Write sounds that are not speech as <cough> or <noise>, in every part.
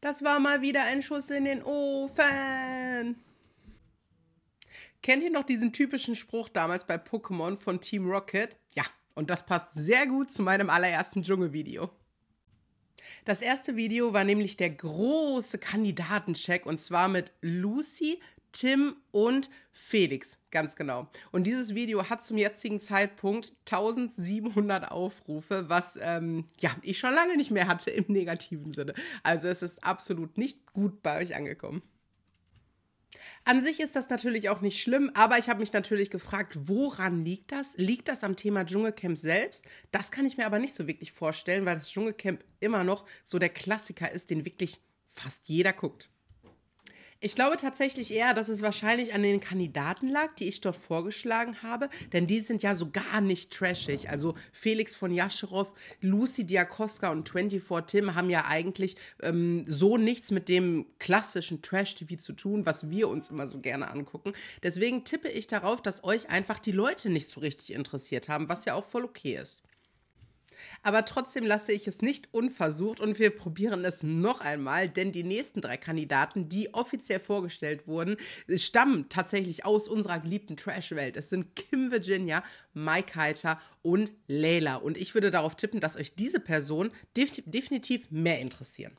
Das war mal wieder ein Schuss in den Ofen. Kennt ihr noch diesen typischen Spruch damals bei Pokémon von Team Rocket? Ja, und das passt sehr gut zu meinem allerersten Dschungelvideo. Das erste Video war nämlich der große Kandidatencheck und zwar mit Lucy, Tim und Felix, ganz genau. Und dieses Video hat zum jetzigen Zeitpunkt 1700 Aufrufe, was ähm, ja, ich schon lange nicht mehr hatte im negativen Sinne. Also es ist absolut nicht gut bei euch angekommen. An sich ist das natürlich auch nicht schlimm, aber ich habe mich natürlich gefragt, woran liegt das? Liegt das am Thema Dschungelcamp selbst? Das kann ich mir aber nicht so wirklich vorstellen, weil das Dschungelcamp immer noch so der Klassiker ist, den wirklich fast jeder guckt. Ich glaube tatsächlich eher, dass es wahrscheinlich an den Kandidaten lag, die ich dort vorgeschlagen habe, denn die sind ja so gar nicht trashig. Also Felix von Jascherow, Lucy Diakoska und 24 Tim haben ja eigentlich ähm, so nichts mit dem klassischen Trash-TV zu tun, was wir uns immer so gerne angucken. Deswegen tippe ich darauf, dass euch einfach die Leute nicht so richtig interessiert haben, was ja auch voll okay ist. Aber trotzdem lasse ich es nicht unversucht und wir probieren es noch einmal, denn die nächsten drei Kandidaten, die offiziell vorgestellt wurden, stammen tatsächlich aus unserer geliebten Trash-Welt. Es sind Kim Virginia, Mike Heiter und Layla. Und ich würde darauf tippen, dass euch diese Person def definitiv mehr interessieren.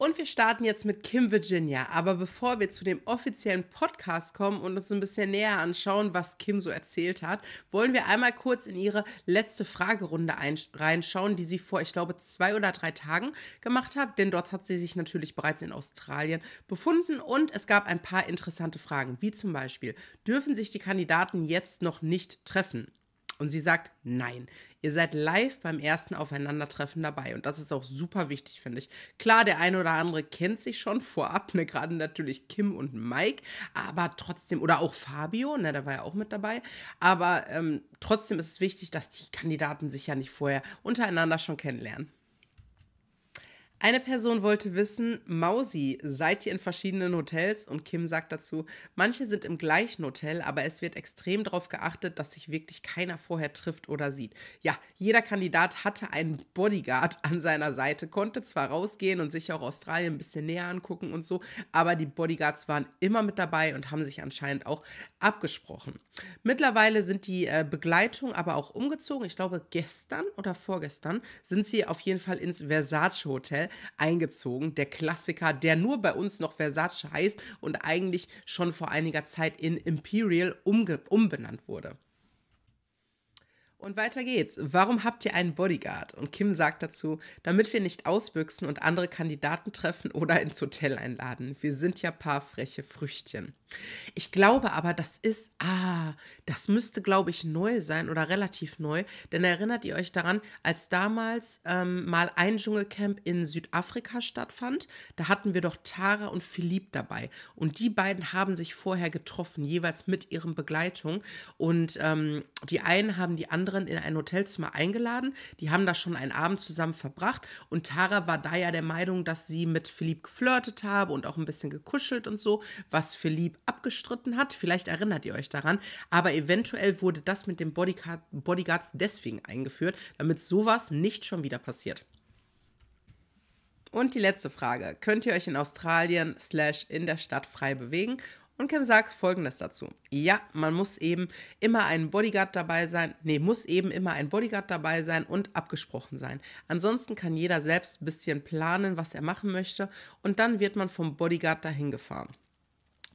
Und wir starten jetzt mit Kim Virginia. Aber bevor wir zu dem offiziellen Podcast kommen und uns ein bisschen näher anschauen, was Kim so erzählt hat, wollen wir einmal kurz in ihre letzte Fragerunde reinschauen, die sie vor, ich glaube, zwei oder drei Tagen gemacht hat. Denn dort hat sie sich natürlich bereits in Australien befunden und es gab ein paar interessante Fragen, wie zum Beispiel, dürfen sich die Kandidaten jetzt noch nicht treffen? Und sie sagt, nein, Ihr seid live beim ersten Aufeinandertreffen dabei und das ist auch super wichtig, finde ich. Klar, der eine oder andere kennt sich schon vorab, ne, gerade natürlich Kim und Mike, aber trotzdem, oder auch Fabio, ne, der war ja auch mit dabei, aber ähm, trotzdem ist es wichtig, dass die Kandidaten sich ja nicht vorher untereinander schon kennenlernen. Eine Person wollte wissen, Mausi, seid ihr in verschiedenen Hotels? Und Kim sagt dazu, manche sind im gleichen Hotel, aber es wird extrem darauf geachtet, dass sich wirklich keiner vorher trifft oder sieht. Ja, jeder Kandidat hatte einen Bodyguard an seiner Seite, konnte zwar rausgehen und sich auch Australien ein bisschen näher angucken und so, aber die Bodyguards waren immer mit dabei und haben sich anscheinend auch abgesprochen. Mittlerweile sind die äh, Begleitung aber auch umgezogen. Ich glaube, gestern oder vorgestern sind sie auf jeden Fall ins Versace Hotel eingezogen. Der Klassiker, der nur bei uns noch Versace heißt und eigentlich schon vor einiger Zeit in Imperial umbenannt wurde. Und weiter geht's. Warum habt ihr einen Bodyguard? Und Kim sagt dazu, damit wir nicht ausbüchsen und andere Kandidaten treffen oder ins Hotel einladen. Wir sind ja paar freche Früchtchen. Ich glaube aber, das ist, ah, das müsste, glaube ich, neu sein oder relativ neu. Denn erinnert ihr euch daran, als damals ähm, mal ein Dschungelcamp in Südafrika stattfand, da hatten wir doch Tara und Philipp dabei. Und die beiden haben sich vorher getroffen, jeweils mit ihrem Begleitung. Und ähm, die einen haben die anderen anderen in ein Hotelzimmer eingeladen. Die haben da schon einen Abend zusammen verbracht und Tara war da ja der Meinung, dass sie mit Philipp geflirtet habe und auch ein bisschen gekuschelt und so, was Philipp abgestritten hat. Vielleicht erinnert ihr euch daran, aber eventuell wurde das mit den Bodyguard, Bodyguards deswegen eingeführt, damit sowas nicht schon wieder passiert. Und die letzte Frage. Könnt ihr euch in Australien slash in der Stadt frei bewegen und Kim sagt folgendes dazu. Ja, man muss eben immer ein Bodyguard dabei sein. Nee, muss eben immer ein Bodyguard dabei sein und abgesprochen sein. Ansonsten kann jeder selbst ein bisschen planen, was er machen möchte. Und dann wird man vom Bodyguard dahin gefahren.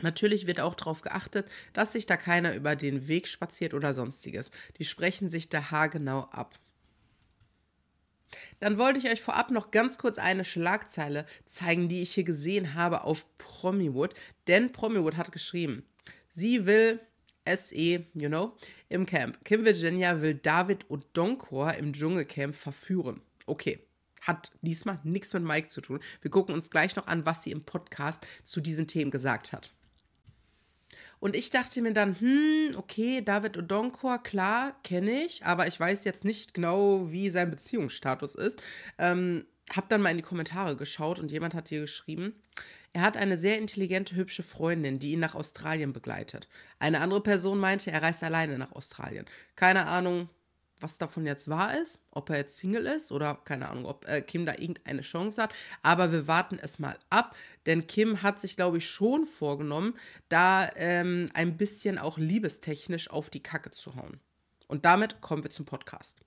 Natürlich wird auch darauf geachtet, dass sich da keiner über den Weg spaziert oder sonstiges. Die sprechen sich da haargenau ab. Dann wollte ich euch vorab noch ganz kurz eine Schlagzeile zeigen, die ich hier gesehen habe auf Promiwood. Denn Promiwood hat geschrieben, sie will SE, you know, im Camp. Kim Virginia will David Odonkor im Dschungelcamp verführen. Okay. Hat diesmal nichts mit Mike zu tun. Wir gucken uns gleich noch an, was sie im Podcast zu diesen Themen gesagt hat. Und ich dachte mir dann, hm, okay, David Odonkor, klar, kenne ich, aber ich weiß jetzt nicht genau, wie sein Beziehungsstatus ist. Ähm, hab dann mal in die Kommentare geschaut und jemand hat hier geschrieben, er hat eine sehr intelligente, hübsche Freundin, die ihn nach Australien begleitet. Eine andere Person meinte, er reist alleine nach Australien. Keine Ahnung, was davon jetzt wahr ist, ob er jetzt Single ist oder keine Ahnung, ob äh, Kim da irgendeine Chance hat. Aber wir warten es mal ab, denn Kim hat sich, glaube ich, schon vorgenommen, da ähm, ein bisschen auch liebestechnisch auf die Kacke zu hauen. Und damit kommen wir zum Podcast.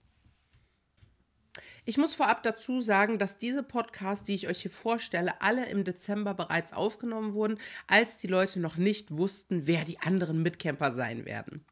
Ich muss vorab dazu sagen, dass diese Podcasts, die ich euch hier vorstelle, alle im Dezember bereits aufgenommen wurden, als die Leute noch nicht wussten, wer die anderen Mitcamper sein werden.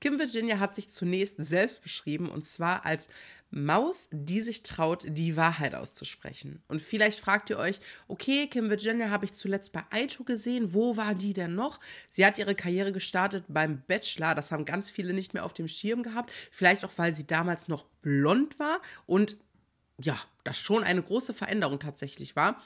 Kim Virginia hat sich zunächst selbst beschrieben und zwar als Maus, die sich traut, die Wahrheit auszusprechen. Und vielleicht fragt ihr euch, okay, Kim Virginia habe ich zuletzt bei Aito gesehen, wo war die denn noch? Sie hat ihre Karriere gestartet beim Bachelor, das haben ganz viele nicht mehr auf dem Schirm gehabt, vielleicht auch, weil sie damals noch blond war und ja, das schon eine große Veränderung tatsächlich war.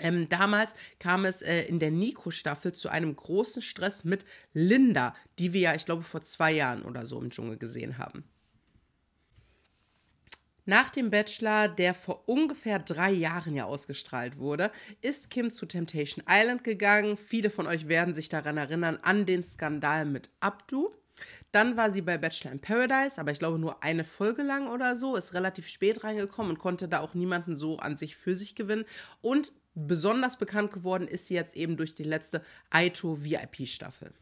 Ähm, damals kam es äh, in der Nico-Staffel zu einem großen Stress mit Linda, die wir ja, ich glaube, vor zwei Jahren oder so im Dschungel gesehen haben. Nach dem Bachelor, der vor ungefähr drei Jahren ja ausgestrahlt wurde, ist Kim zu Temptation Island gegangen. Viele von euch werden sich daran erinnern, an den Skandal mit Abdu. Dann war sie bei Bachelor in Paradise, aber ich glaube nur eine Folge lang oder so, ist relativ spät reingekommen und konnte da auch niemanden so an sich für sich gewinnen. Und besonders bekannt geworden ist sie jetzt eben durch die letzte Aito VIP-Staffel.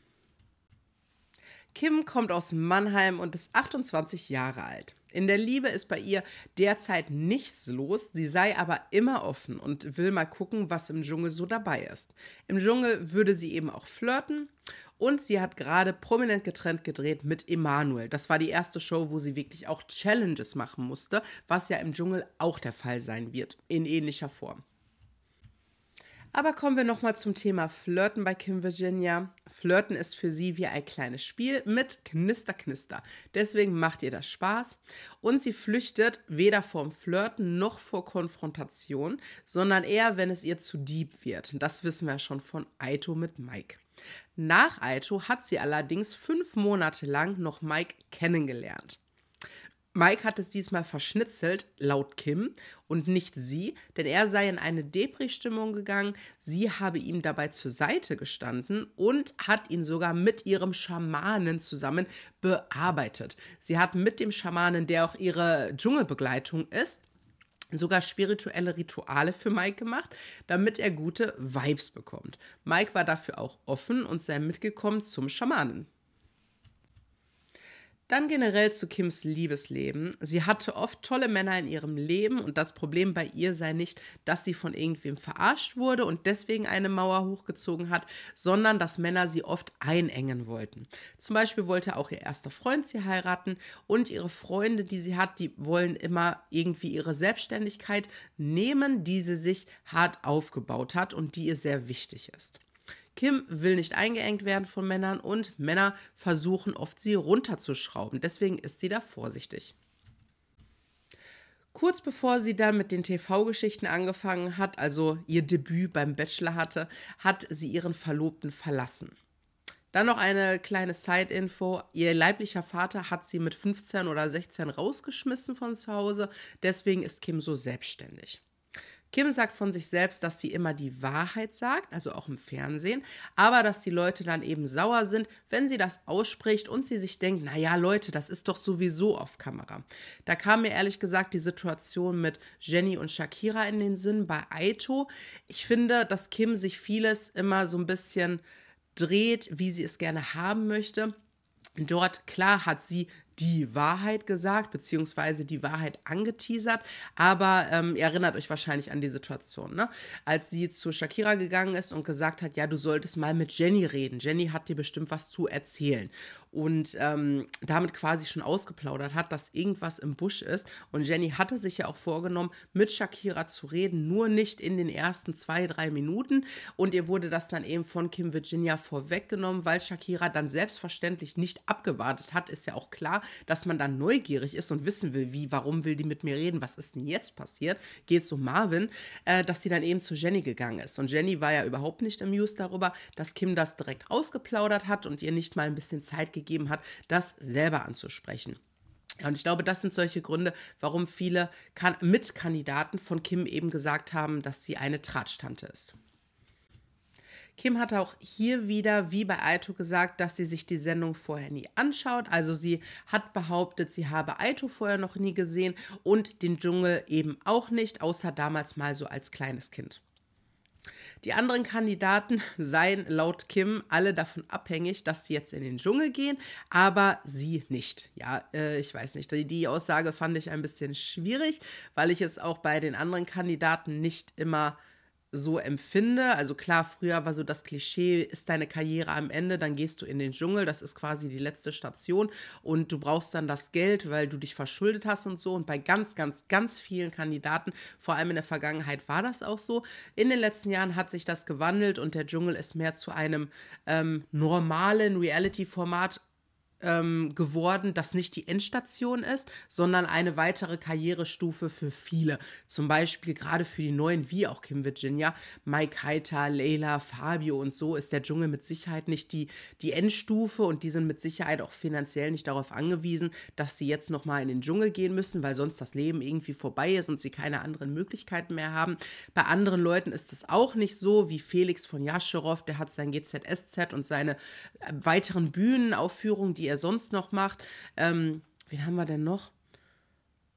Kim kommt aus Mannheim und ist 28 Jahre alt. In der Liebe ist bei ihr derzeit nichts los, sie sei aber immer offen und will mal gucken, was im Dschungel so dabei ist. Im Dschungel würde sie eben auch flirten und sie hat gerade prominent getrennt gedreht mit Emanuel. Das war die erste Show, wo sie wirklich auch Challenges machen musste, was ja im Dschungel auch der Fall sein wird, in ähnlicher Form. Aber kommen wir nochmal zum Thema Flirten bei Kim Virginia. Flirten ist für sie wie ein kleines Spiel mit Knister, Knister. Deswegen macht ihr das Spaß. Und sie flüchtet weder vorm Flirten noch vor Konfrontation, sondern eher, wenn es ihr zu deep wird. Das wissen wir schon von Aito mit Mike. Nach Aito hat sie allerdings fünf Monate lang noch Mike kennengelernt. Mike hat es diesmal verschnitzelt, laut Kim, und nicht sie, denn er sei in eine Depri-Stimmung gegangen, sie habe ihm dabei zur Seite gestanden und hat ihn sogar mit ihrem Schamanen zusammen bearbeitet. Sie hat mit dem Schamanen, der auch ihre Dschungelbegleitung ist, sogar spirituelle Rituale für Mike gemacht, damit er gute Vibes bekommt. Mike war dafür auch offen und sei mitgekommen zum Schamanen. Dann generell zu Kims Liebesleben. Sie hatte oft tolle Männer in ihrem Leben und das Problem bei ihr sei nicht, dass sie von irgendwem verarscht wurde und deswegen eine Mauer hochgezogen hat, sondern dass Männer sie oft einengen wollten. Zum Beispiel wollte auch ihr erster Freund sie heiraten und ihre Freunde, die sie hat, die wollen immer irgendwie ihre Selbstständigkeit nehmen, die sie sich hart aufgebaut hat und die ihr sehr wichtig ist. Kim will nicht eingeengt werden von Männern und Männer versuchen oft, sie runterzuschrauben. Deswegen ist sie da vorsichtig. Kurz bevor sie dann mit den TV-Geschichten angefangen hat, also ihr Debüt beim Bachelor hatte, hat sie ihren Verlobten verlassen. Dann noch eine kleine Side-Info. Ihr leiblicher Vater hat sie mit 15 oder 16 rausgeschmissen von zu Hause. Deswegen ist Kim so selbstständig. Kim sagt von sich selbst, dass sie immer die Wahrheit sagt, also auch im Fernsehen, aber dass die Leute dann eben sauer sind, wenn sie das ausspricht und sie sich denkt, naja Leute, das ist doch sowieso auf Kamera. Da kam mir ehrlich gesagt die Situation mit Jenny und Shakira in den Sinn bei Aito. Ich finde, dass Kim sich vieles immer so ein bisschen dreht, wie sie es gerne haben möchte. Dort, klar, hat sie die Wahrheit gesagt, beziehungsweise die Wahrheit angeteasert. Aber ähm, ihr erinnert euch wahrscheinlich an die Situation, ne? als sie zu Shakira gegangen ist und gesagt hat, ja, du solltest mal mit Jenny reden. Jenny hat dir bestimmt was zu erzählen und ähm, damit quasi schon ausgeplaudert hat, dass irgendwas im Busch ist. Und Jenny hatte sich ja auch vorgenommen, mit Shakira zu reden, nur nicht in den ersten zwei, drei Minuten. Und ihr wurde das dann eben von Kim Virginia vorweggenommen, weil Shakira dann selbstverständlich nicht abgewartet hat. Ist ja auch klar, dass man dann neugierig ist und wissen will, wie, warum will die mit mir reden, was ist denn jetzt passiert? Geht so Marvin, äh, dass sie dann eben zu Jenny gegangen ist. Und Jenny war ja überhaupt nicht amused darüber, dass Kim das direkt ausgeplaudert hat und ihr nicht mal ein bisschen Zeit gegeben gegeben hat, das selber anzusprechen. Ja, und ich glaube, das sind solche Gründe, warum viele kan Mitkandidaten von Kim eben gesagt haben, dass sie eine Tratschtante ist. Kim hat auch hier wieder, wie bei Aito, gesagt, dass sie sich die Sendung vorher nie anschaut. Also sie hat behauptet, sie habe Aito vorher noch nie gesehen und den Dschungel eben auch nicht, außer damals mal so als kleines Kind. Die anderen Kandidaten seien laut Kim alle davon abhängig, dass sie jetzt in den Dschungel gehen, aber sie nicht. Ja, äh, ich weiß nicht. Die, die, Aussage fand ich ein bisschen schwierig, weil ich es auch bei den anderen Kandidaten nicht immer so empfinde. Also klar, früher war so das Klischee, ist deine Karriere am Ende, dann gehst du in den Dschungel, das ist quasi die letzte Station und du brauchst dann das Geld, weil du dich verschuldet hast und so. Und bei ganz, ganz, ganz vielen Kandidaten, vor allem in der Vergangenheit, war das auch so. In den letzten Jahren hat sich das gewandelt und der Dschungel ist mehr zu einem ähm, normalen Reality-Format ähm, geworden, das nicht die Endstation ist, sondern eine weitere Karrierestufe für viele. Zum Beispiel gerade für die Neuen wie auch Kim Virginia, Mike Heiter, Leila, Fabio und so ist der Dschungel mit Sicherheit nicht die, die Endstufe und die sind mit Sicherheit auch finanziell nicht darauf angewiesen, dass sie jetzt nochmal in den Dschungel gehen müssen, weil sonst das Leben irgendwie vorbei ist und sie keine anderen Möglichkeiten mehr haben. Bei anderen Leuten ist es auch nicht so, wie Felix von Jascherow, der hat sein GZSZ und seine äh, weiteren Bühnenaufführungen, die die er sonst noch macht. Ähm, wen haben wir denn noch?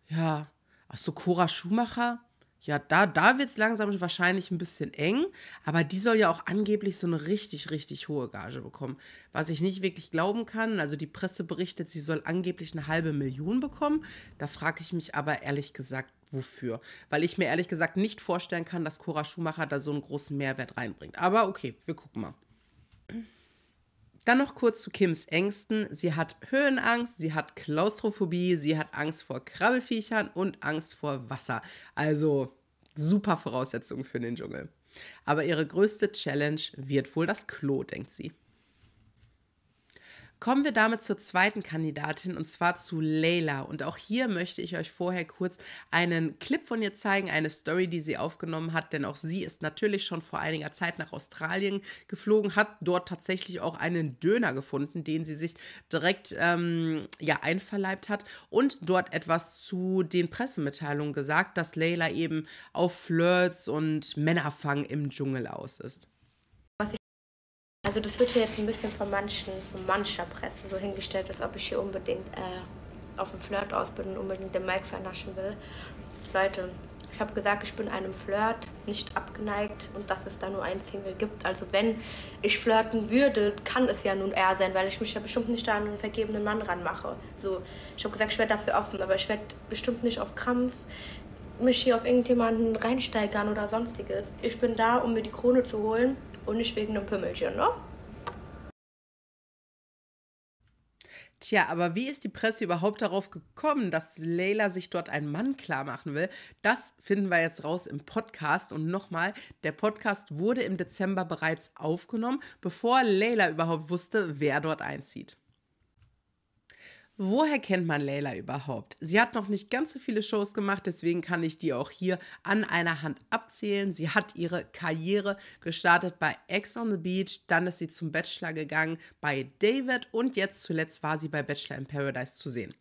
Ja, ach so, Cora Schumacher. Ja, da, da wird es langsam wahrscheinlich ein bisschen eng, aber die soll ja auch angeblich so eine richtig, richtig hohe Gage bekommen, was ich nicht wirklich glauben kann. Also die Presse berichtet, sie soll angeblich eine halbe Million bekommen. Da frage ich mich aber ehrlich gesagt, wofür? Weil ich mir ehrlich gesagt nicht vorstellen kann, dass Cora Schumacher da so einen großen Mehrwert reinbringt. Aber okay, wir gucken mal. Dann noch kurz zu Kims Ängsten. Sie hat Höhenangst, sie hat Klaustrophobie, sie hat Angst vor Krabbelfiechern und Angst vor Wasser. Also super Voraussetzungen für den Dschungel. Aber ihre größte Challenge wird wohl das Klo, denkt sie. Kommen wir damit zur zweiten Kandidatin und zwar zu Leila. Und auch hier möchte ich euch vorher kurz einen Clip von ihr zeigen, eine Story, die sie aufgenommen hat, denn auch sie ist natürlich schon vor einiger Zeit nach Australien geflogen, hat dort tatsächlich auch einen Döner gefunden, den sie sich direkt ähm, ja, einverleibt hat und dort etwas zu den Pressemitteilungen gesagt, dass Leila eben auf Flirts und Männerfang im Dschungel aus ist. Also das wird hier jetzt ein bisschen von manchen, von mancher Presse so hingestellt, als ob ich hier unbedingt äh, auf dem Flirt aus bin und unbedingt den Mike vernaschen will. Leute, ich habe gesagt, ich bin einem Flirt nicht abgeneigt und dass es da nur einen Single gibt. Also wenn ich flirten würde, kann es ja nun er sein, weil ich mich ja bestimmt nicht an einen vergebenen Mann ranmache. So, ich habe gesagt, ich werde dafür offen, aber ich werde bestimmt nicht auf Krampf mich hier auf irgendjemanden reinsteigern oder sonstiges. Ich bin da, um mir die Krone zu holen und ich wegen einem Pimmelchen, ne? Tja, aber wie ist die Presse überhaupt darauf gekommen, dass Leila sich dort einen Mann klar machen will? Das finden wir jetzt raus im Podcast. Und nochmal, der Podcast wurde im Dezember bereits aufgenommen, bevor Leila überhaupt wusste, wer dort einzieht. Woher kennt man Leila überhaupt? Sie hat noch nicht ganz so viele Shows gemacht, deswegen kann ich die auch hier an einer Hand abzählen. Sie hat ihre Karriere gestartet bei Ex on the Beach, dann ist sie zum Bachelor gegangen bei David und jetzt zuletzt war sie bei Bachelor in Paradise zu sehen.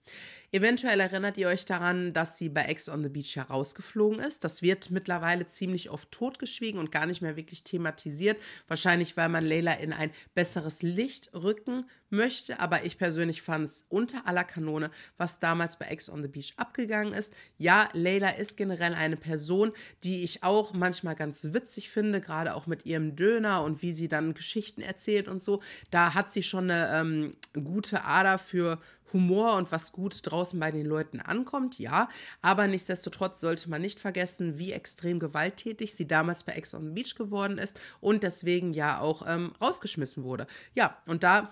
Eventuell erinnert ihr euch daran, dass sie bei Ex on the Beach herausgeflogen ist. Das wird mittlerweile ziemlich oft totgeschwiegen und gar nicht mehr wirklich thematisiert. Wahrscheinlich, weil man Leila in ein besseres Licht rücken möchte. Aber ich persönlich fand es unter aller Kanone, was damals bei Ex on the Beach abgegangen ist. Ja, Leila ist generell eine Person, die ich auch manchmal ganz witzig finde, gerade auch mit ihrem Döner und wie sie dann Geschichten erzählt und so. Da hat sie schon eine ähm, gute Ader für Humor und was gut draußen bei den Leuten ankommt, ja. Aber nichtsdestotrotz sollte man nicht vergessen, wie extrem gewalttätig sie damals bei Ex on the Beach geworden ist und deswegen ja auch ähm, rausgeschmissen wurde. Ja, und da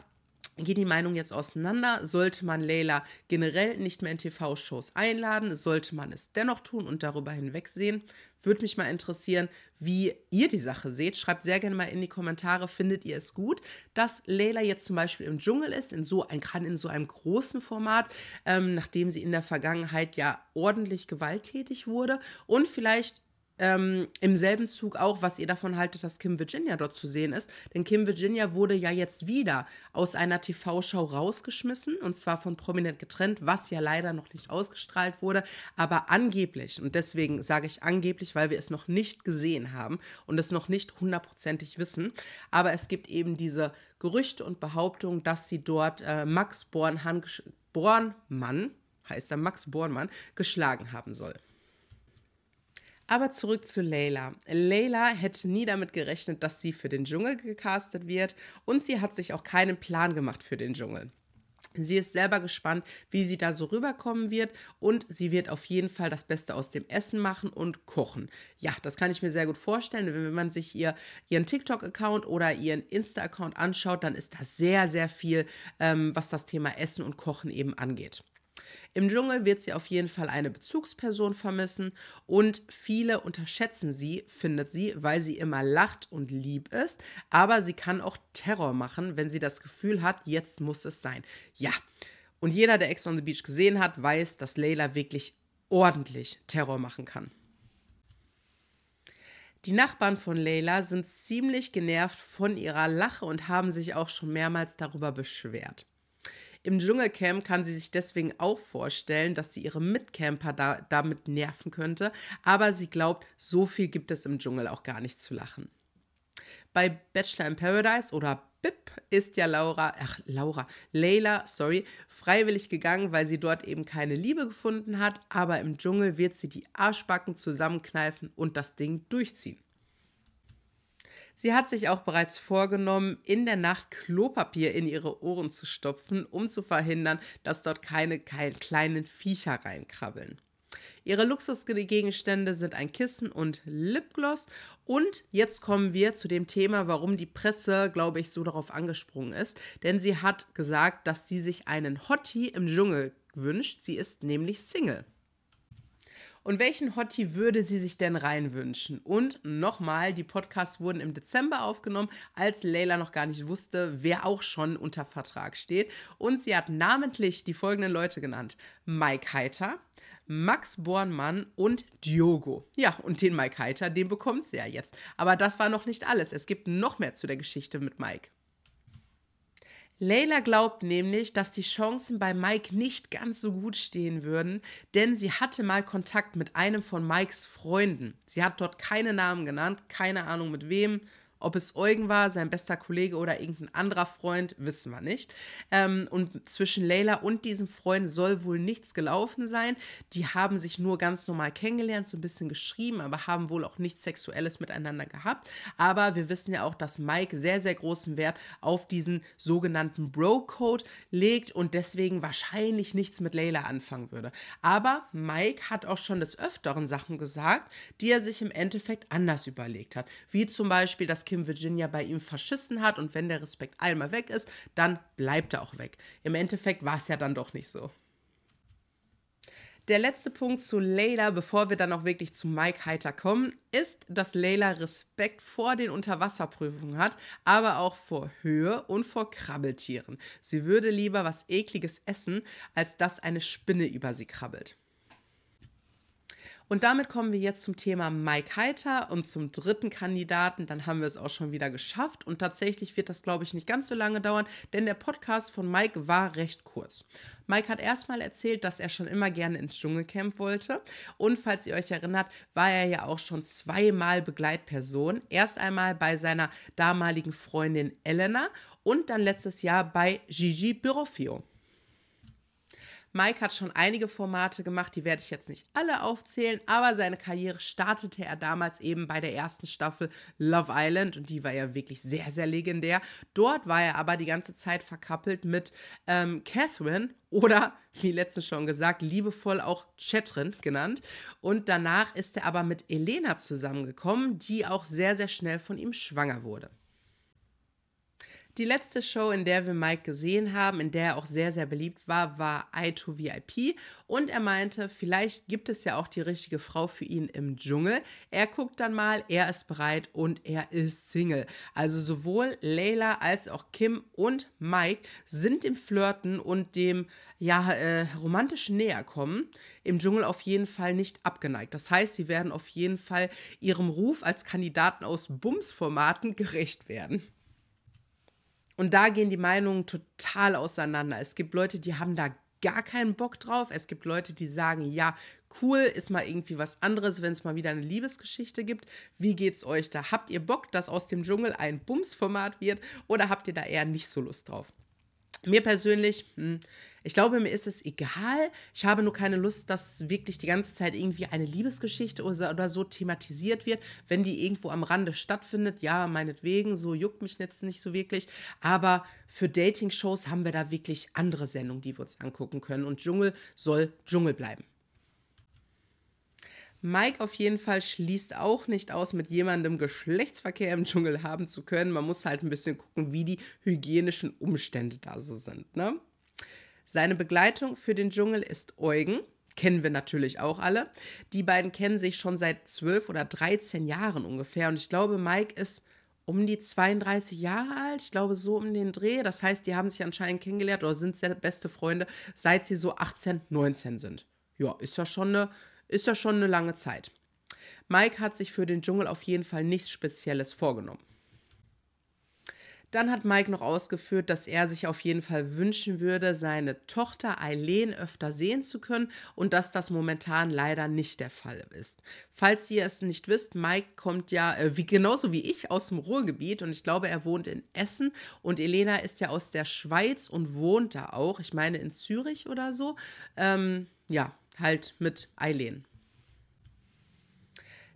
gehen die Meinungen jetzt auseinander. Sollte man Leila generell nicht mehr in TV-Shows einladen? Sollte man es dennoch tun und darüber hinwegsehen? Würde mich mal interessieren, wie ihr die Sache seht. Schreibt sehr gerne mal in die Kommentare, findet ihr es gut, dass Leila jetzt zum Beispiel im Dschungel ist, in so ein, kann in so einem großen Format, ähm, nachdem sie in der Vergangenheit ja ordentlich gewalttätig wurde und vielleicht ähm, im selben Zug auch, was ihr davon haltet, dass Kim Virginia dort zu sehen ist. Denn Kim Virginia wurde ja jetzt wieder aus einer TV-Show rausgeschmissen und zwar von prominent getrennt, was ja leider noch nicht ausgestrahlt wurde, aber angeblich, und deswegen sage ich angeblich, weil wir es noch nicht gesehen haben und es noch nicht hundertprozentig wissen, aber es gibt eben diese Gerüchte und Behauptungen, dass sie dort äh, Max Bornmann, heißt er Max Bornmann, geschlagen haben soll. Aber zurück zu Leila. Leila hätte nie damit gerechnet, dass sie für den Dschungel gecastet wird und sie hat sich auch keinen Plan gemacht für den Dschungel. Sie ist selber gespannt, wie sie da so rüberkommen wird und sie wird auf jeden Fall das Beste aus dem Essen machen und kochen. Ja, das kann ich mir sehr gut vorstellen. Wenn man sich ihr, ihren TikTok-Account oder ihren Insta-Account anschaut, dann ist da sehr, sehr viel, ähm, was das Thema Essen und Kochen eben angeht. Im Dschungel wird sie auf jeden Fall eine Bezugsperson vermissen und viele unterschätzen sie, findet sie, weil sie immer lacht und lieb ist, aber sie kann auch Terror machen, wenn sie das Gefühl hat, jetzt muss es sein. Ja. Und jeder, der Ex on the Beach gesehen hat, weiß, dass Layla wirklich ordentlich Terror machen kann. Die Nachbarn von Leila sind ziemlich genervt von ihrer Lache und haben sich auch schon mehrmals darüber beschwert. Im Dschungelcamp kann sie sich deswegen auch vorstellen, dass sie ihre Mitcamper da, damit nerven könnte, aber sie glaubt, so viel gibt es im Dschungel auch gar nicht zu lachen. Bei Bachelor in Paradise oder BIP ist ja Laura, ach Laura, Leila, sorry, freiwillig gegangen, weil sie dort eben keine Liebe gefunden hat, aber im Dschungel wird sie die Arschbacken zusammenkneifen und das Ding durchziehen. Sie hat sich auch bereits vorgenommen, in der Nacht Klopapier in ihre Ohren zu stopfen, um zu verhindern, dass dort keine, kleinen Viecher reinkrabbeln. Ihre Luxusgegenstände sind ein Kissen und Lipgloss. Und jetzt kommen wir zu dem Thema, warum die Presse, glaube ich, so darauf angesprungen ist. Denn sie hat gesagt, dass sie sich einen Hottie im Dschungel wünscht. Sie ist nämlich Single. Und welchen Hottie würde sie sich denn reinwünschen? Und nochmal, die Podcasts wurden im Dezember aufgenommen, als Leila noch gar nicht wusste, wer auch schon unter Vertrag steht. Und sie hat namentlich die folgenden Leute genannt. Mike Heiter, Max Bornmann und Diogo. Ja, und den Mike Heiter, den bekommt sie ja jetzt. Aber das war noch nicht alles. Es gibt noch mehr zu der Geschichte mit Mike. Layla glaubt nämlich, dass die Chancen bei Mike nicht ganz so gut stehen würden, denn sie hatte mal Kontakt mit einem von Mikes Freunden. Sie hat dort keine Namen genannt, keine Ahnung mit wem, ob es Eugen war, sein bester Kollege oder irgendein anderer Freund, wissen wir nicht. Ähm, und zwischen Leila und diesem Freund soll wohl nichts gelaufen sein. Die haben sich nur ganz normal kennengelernt, so ein bisschen geschrieben, aber haben wohl auch nichts Sexuelles miteinander gehabt. Aber wir wissen ja auch, dass Mike sehr, sehr großen Wert auf diesen sogenannten Bro-Code legt und deswegen wahrscheinlich nichts mit Leila anfangen würde. Aber Mike hat auch schon des Öfteren Sachen gesagt, die er sich im Endeffekt anders überlegt hat. Wie zum Beispiel, dass Kim Film Virginia bei ihm verschissen hat und wenn der Respekt einmal weg ist, dann bleibt er auch weg. Im Endeffekt war es ja dann doch nicht so. Der letzte Punkt zu Layla, bevor wir dann auch wirklich zu Mike Heiter kommen, ist, dass Layla Respekt vor den Unterwasserprüfungen hat, aber auch vor Höhe und vor Krabbeltieren. Sie würde lieber was Ekliges essen, als dass eine Spinne über sie krabbelt. Und damit kommen wir jetzt zum Thema Mike Heiter und zum dritten Kandidaten. Dann haben wir es auch schon wieder geschafft. Und tatsächlich wird das, glaube ich, nicht ganz so lange dauern, denn der Podcast von Mike war recht kurz. Mike hat erstmal erzählt, dass er schon immer gerne ins Dschungelcamp wollte. Und falls ihr euch erinnert, war er ja auch schon zweimal Begleitperson. Erst einmal bei seiner damaligen Freundin Elena und dann letztes Jahr bei Gigi Birofio. Mike hat schon einige Formate gemacht, die werde ich jetzt nicht alle aufzählen, aber seine Karriere startete er damals eben bei der ersten Staffel Love Island und die war ja wirklich sehr, sehr legendär. Dort war er aber die ganze Zeit verkappelt mit ähm, Catherine oder, wie letztens schon gesagt, liebevoll auch Chatrin genannt. Und danach ist er aber mit Elena zusammengekommen, die auch sehr, sehr schnell von ihm schwanger wurde. Die letzte Show, in der wir Mike gesehen haben, in der er auch sehr, sehr beliebt war, war I2VIP. Und er meinte, vielleicht gibt es ja auch die richtige Frau für ihn im Dschungel. Er guckt dann mal, er ist bereit und er ist Single. Also sowohl Layla als auch Kim und Mike sind dem Flirten und dem ja, äh, romantischen Näherkommen im Dschungel auf jeden Fall nicht abgeneigt. Das heißt, sie werden auf jeden Fall ihrem Ruf als Kandidaten aus Bums-Formaten gerecht werden. Und da gehen die Meinungen total auseinander. Es gibt Leute, die haben da gar keinen Bock drauf. Es gibt Leute, die sagen, ja, cool, ist mal irgendwie was anderes, wenn es mal wieder eine Liebesgeschichte gibt. Wie geht's euch da? Habt ihr Bock, dass aus dem Dschungel ein Bumsformat wird oder habt ihr da eher nicht so Lust drauf? Mir persönlich, mh, hm, ich glaube, mir ist es egal. Ich habe nur keine Lust, dass wirklich die ganze Zeit irgendwie eine Liebesgeschichte oder so thematisiert wird. Wenn die irgendwo am Rande stattfindet, ja, meinetwegen, so juckt mich jetzt nicht so wirklich. Aber für Dating-Shows haben wir da wirklich andere Sendungen, die wir uns angucken können. Und Dschungel soll Dschungel bleiben. Mike auf jeden Fall schließt auch nicht aus, mit jemandem Geschlechtsverkehr im Dschungel haben zu können. Man muss halt ein bisschen gucken, wie die hygienischen Umstände da so sind, ne? Seine Begleitung für den Dschungel ist Eugen, kennen wir natürlich auch alle. Die beiden kennen sich schon seit 12 oder 13 Jahren ungefähr und ich glaube, Mike ist um die 32 Jahre alt, ich glaube so um den Dreh. Das heißt, die haben sich anscheinend kennengelernt oder sind sehr beste Freunde, seit sie so 18, 19 sind. Ja, ist ja schon eine, ist ja schon eine lange Zeit. Mike hat sich für den Dschungel auf jeden Fall nichts Spezielles vorgenommen. Dann hat Mike noch ausgeführt, dass er sich auf jeden Fall wünschen würde, seine Tochter Eileen öfter sehen zu können und dass das momentan leider nicht der Fall ist. Falls ihr es nicht wisst, Mike kommt ja äh, wie, genauso wie ich aus dem Ruhrgebiet und ich glaube, er wohnt in Essen und Elena ist ja aus der Schweiz und wohnt da auch, ich meine in Zürich oder so. Ähm, ja, halt mit Eileen.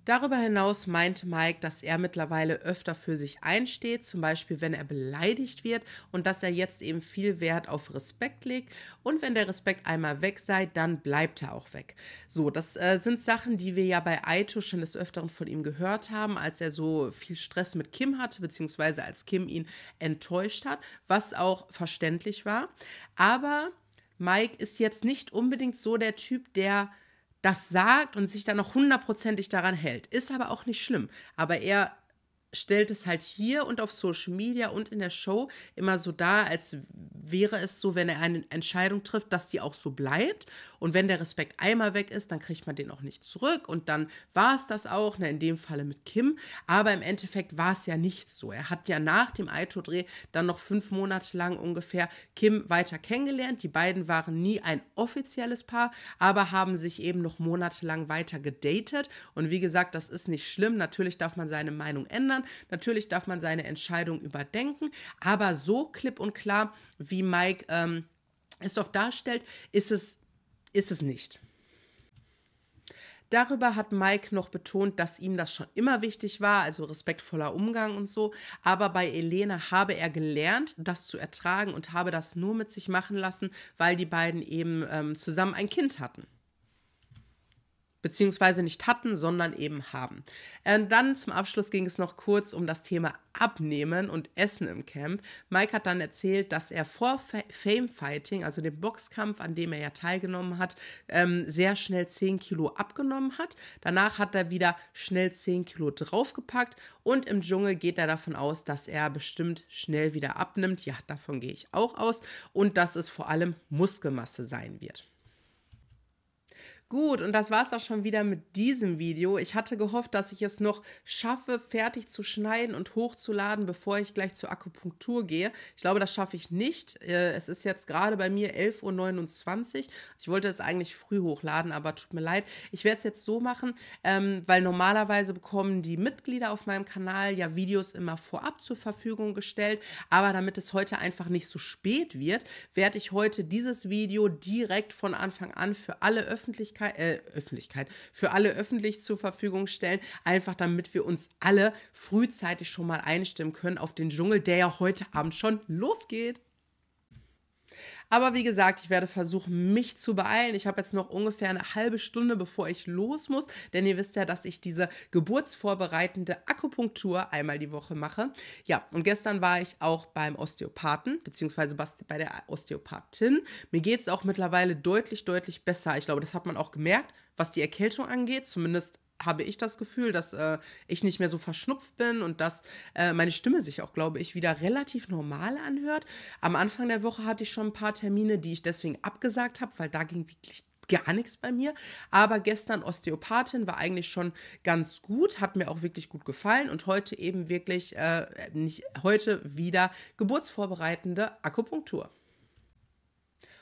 Darüber hinaus meint Mike, dass er mittlerweile öfter für sich einsteht, zum Beispiel wenn er beleidigt wird und dass er jetzt eben viel Wert auf Respekt legt und wenn der Respekt einmal weg sei, dann bleibt er auch weg. So, das äh, sind Sachen, die wir ja bei Aito schon des Öfteren von ihm gehört haben, als er so viel Stress mit Kim hatte, beziehungsweise als Kim ihn enttäuscht hat, was auch verständlich war. Aber Mike ist jetzt nicht unbedingt so der Typ, der das sagt und sich dann noch hundertprozentig daran hält. Ist aber auch nicht schlimm. Aber er stellt es halt hier und auf Social Media und in der Show immer so dar, als wäre es so, wenn er eine Entscheidung trifft, dass die auch so bleibt. Und wenn der Respekt einmal weg ist, dann kriegt man den auch nicht zurück. Und dann war es das auch, na, in dem Falle mit Kim. Aber im Endeffekt war es ja nicht so. Er hat ja nach dem Aito-Dreh dann noch fünf Monate lang ungefähr Kim weiter kennengelernt. Die beiden waren nie ein offizielles Paar, aber haben sich eben noch monatelang weiter gedatet. Und wie gesagt, das ist nicht schlimm. Natürlich darf man seine Meinung ändern ändern. Natürlich darf man seine Entscheidung überdenken, aber so klipp und klar, wie Mike ähm, es oft darstellt, ist es, ist es nicht. Darüber hat Mike noch betont, dass ihm das schon immer wichtig war, also respektvoller Umgang und so. Aber bei Elena habe er gelernt, das zu ertragen und habe das nur mit sich machen lassen, weil die beiden eben ähm, zusammen ein Kind hatten beziehungsweise nicht hatten, sondern eben haben. Und ähm, dann zum Abschluss ging es noch kurz um das Thema Abnehmen und Essen im Camp. Mike hat dann erzählt, dass er vor Fa Fame Fighting, also dem Boxkampf, an dem er ja teilgenommen hat, ähm, sehr schnell 10 Kilo abgenommen hat. Danach hat er wieder schnell 10 Kilo draufgepackt und im Dschungel geht er davon aus, dass er bestimmt schnell wieder abnimmt. Ja, davon gehe ich auch aus und dass es vor allem Muskelmasse sein wird. Gut, und das war es auch schon wieder mit diesem Video. Ich hatte gehofft, dass ich es noch schaffe, fertig zu schneiden und hochzuladen, bevor ich gleich zur Akupunktur gehe. Ich glaube, das schaffe ich nicht. Äh, es ist jetzt gerade bei mir 11.29 Uhr. Ich wollte es eigentlich früh hochladen, aber tut mir leid. Ich werde es jetzt so machen, ähm, weil normalerweise bekommen die Mitglieder auf meinem Kanal ja Videos immer vorab zur Verfügung gestellt. Aber damit es heute einfach nicht so spät wird, werde ich heute dieses Video direkt von Anfang an für alle Öffentlichkeit Öffentlichkeit, äh, Öffentlichkeit, für alle öffentlich zur Verfügung stellen, einfach damit wir uns alle frühzeitig schon mal einstimmen können auf den Dschungel, der ja heute Abend schon losgeht. Aber wie gesagt, ich werde versuchen, mich zu beeilen. Ich habe jetzt noch ungefähr eine halbe Stunde, bevor ich los muss, denn ihr wisst ja, dass ich diese geburtsvorbereitende Akupunktur einmal die Woche mache. Ja, und gestern war ich auch beim Osteopathen, beziehungsweise bei der Osteopathin. Mir geht es auch mittlerweile deutlich, deutlich besser. Ich glaube, das hat man auch gemerkt, was die Erkältung angeht, zumindest habe ich das Gefühl, dass äh, ich nicht mehr so verschnupft bin und dass äh, meine Stimme sich auch, glaube ich, wieder relativ normal anhört. Am Anfang der Woche hatte ich schon ein paar Termine, die ich deswegen abgesagt habe, weil da ging wirklich gar nichts bei mir. Aber gestern Osteopathin war eigentlich schon ganz gut, hat mir auch wirklich gut gefallen und heute eben wirklich, äh, nicht heute wieder geburtsvorbereitende Akupunktur.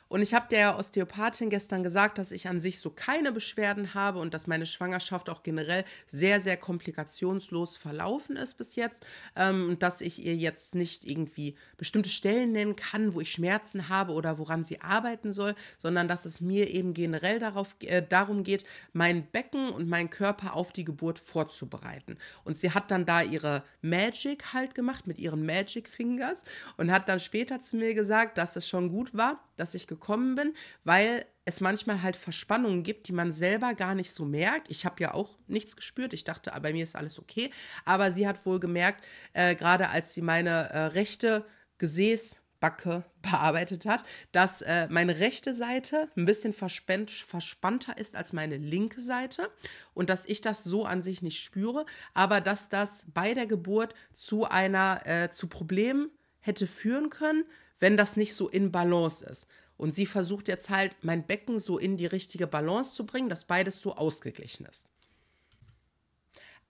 Und ich habe der Osteopathin gestern gesagt, dass ich an sich so keine Beschwerden habe und dass meine Schwangerschaft auch generell sehr, sehr komplikationslos verlaufen ist bis jetzt. Ähm, dass ich ihr jetzt nicht irgendwie bestimmte Stellen nennen kann, wo ich Schmerzen habe oder woran sie arbeiten soll, sondern dass es mir eben generell darauf, äh, darum geht, mein Becken und meinen Körper auf die Geburt vorzubereiten. Und sie hat dann da ihre Magic halt gemacht mit ihren Magic Fingers und hat dann später zu mir gesagt, dass es schon gut war, dass ich gekommen gekommen bin, weil es manchmal halt Verspannungen gibt, die man selber gar nicht so merkt. Ich habe ja auch nichts gespürt. Ich dachte, ah, bei mir ist alles okay. Aber sie hat wohl gemerkt, äh, gerade als sie meine äh, rechte Gesäß Backe <laughs> bearbeitet hat, dass äh, meine rechte Seite ein bisschen verspannter ist als meine linke Seite und dass ich das so an sich nicht spüre, aber dass das bei der Geburt zu einer äh, zu Problemen hätte führen können, wenn das nicht so in Balance ist. Und sie versucht jetzt halt, mein Becken so in die richtige Balance zu bringen, dass beides so ausgeglichen ist.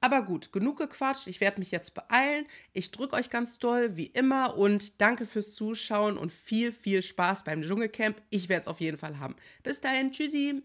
Aber gut, genug gequatscht. Ich werde mich jetzt beeilen. Ich drücke euch ganz doll, wie immer. Und danke fürs Zuschauen und viel, viel Spaß beim Dschungelcamp. Ich werde es auf jeden Fall haben. Bis dahin, tschüssi.